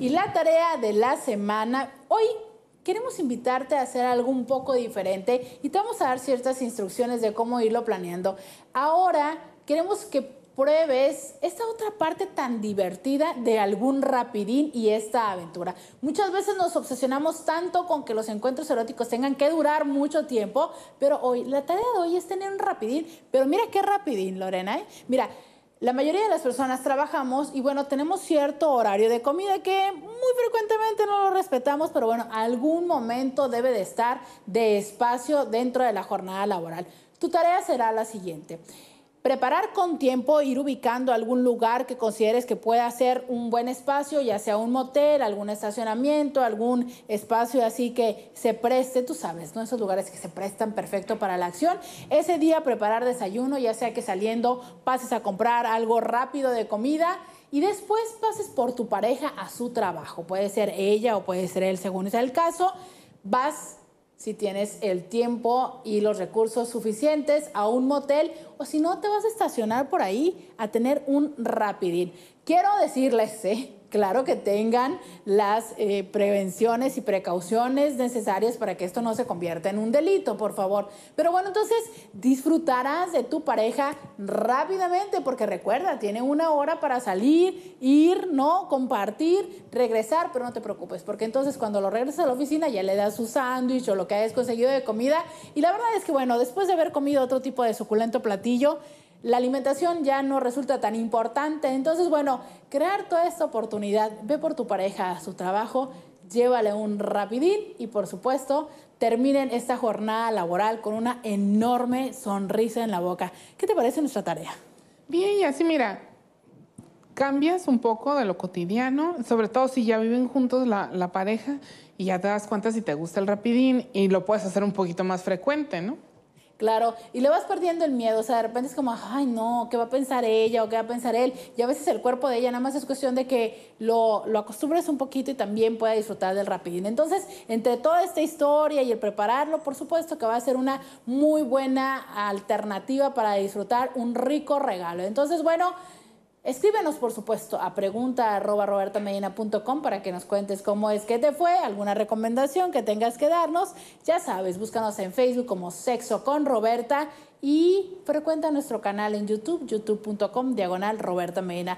Y la tarea de la semana, hoy queremos invitarte a hacer algo un poco diferente y te vamos a dar ciertas instrucciones de cómo irlo planeando. Ahora queremos que pruebes esta otra parte tan divertida de algún rapidín y esta aventura. Muchas veces nos obsesionamos tanto con que los encuentros eróticos tengan que durar mucho tiempo, pero hoy la tarea de hoy es tener un rapidín, pero mira qué rapidín, Lorena, ¿eh? Mira, la mayoría de las personas trabajamos y bueno, tenemos cierto horario de comida que muy frecuentemente no lo respetamos, pero bueno, algún momento debe de estar de espacio dentro de la jornada laboral. Tu tarea será la siguiente. Preparar con tiempo, ir ubicando algún lugar que consideres que pueda ser un buen espacio, ya sea un motel, algún estacionamiento, algún espacio así que se preste, tú sabes, ¿no? Esos lugares que se prestan perfecto para la acción. Ese día preparar desayuno, ya sea que saliendo pases a comprar algo rápido de comida y después pases por tu pareja a su trabajo. Puede ser ella o puede ser él, según sea el caso. Vas si tienes el tiempo y los recursos suficientes a un motel o si no te vas a estacionar por ahí a tener un rapidín. Quiero decirles, ¿eh? claro que tengan las eh, prevenciones y precauciones necesarias para que esto no se convierta en un delito, por favor. Pero bueno, entonces disfrutarás de tu pareja rápidamente, porque recuerda, tiene una hora para salir, ir, no, compartir, regresar, pero no te preocupes, porque entonces cuando lo regresas a la oficina ya le das su sándwich o lo que hayas conseguido de comida. Y la verdad es que bueno, después de haber comido otro tipo de suculento platillo, la alimentación ya no resulta tan importante. Entonces, bueno, crear toda esta oportunidad, ve por tu pareja a su trabajo, llévale un rapidín y por supuesto terminen esta jornada laboral con una enorme sonrisa en la boca. ¿Qué te parece nuestra tarea? Bien, y así mira, cambias un poco de lo cotidiano, sobre todo si ya viven juntos la, la, pareja y ya te das cuenta si te gusta el rapidín y lo puedes hacer un poquito más frecuente, ¿no? Claro, y le vas perdiendo el miedo, o sea, de repente es como, ay no, ¿qué va a pensar ella o qué va a pensar él? Y a veces el cuerpo de ella nada más es cuestión de que lo, lo acostumbres un poquito y también pueda disfrutar del rapidín. Entonces, entre toda esta historia y el prepararlo, por supuesto que va a ser una muy buena alternativa para disfrutar un rico regalo. Entonces, bueno... Escríbenos, por supuesto, a pregunta para que nos cuentes cómo es que te fue, alguna recomendación que tengas que darnos. Ya sabes, búscanos en Facebook como Sexo con Roberta y frecuenta nuestro canal en YouTube, youtube.com diagonal Roberta Medina.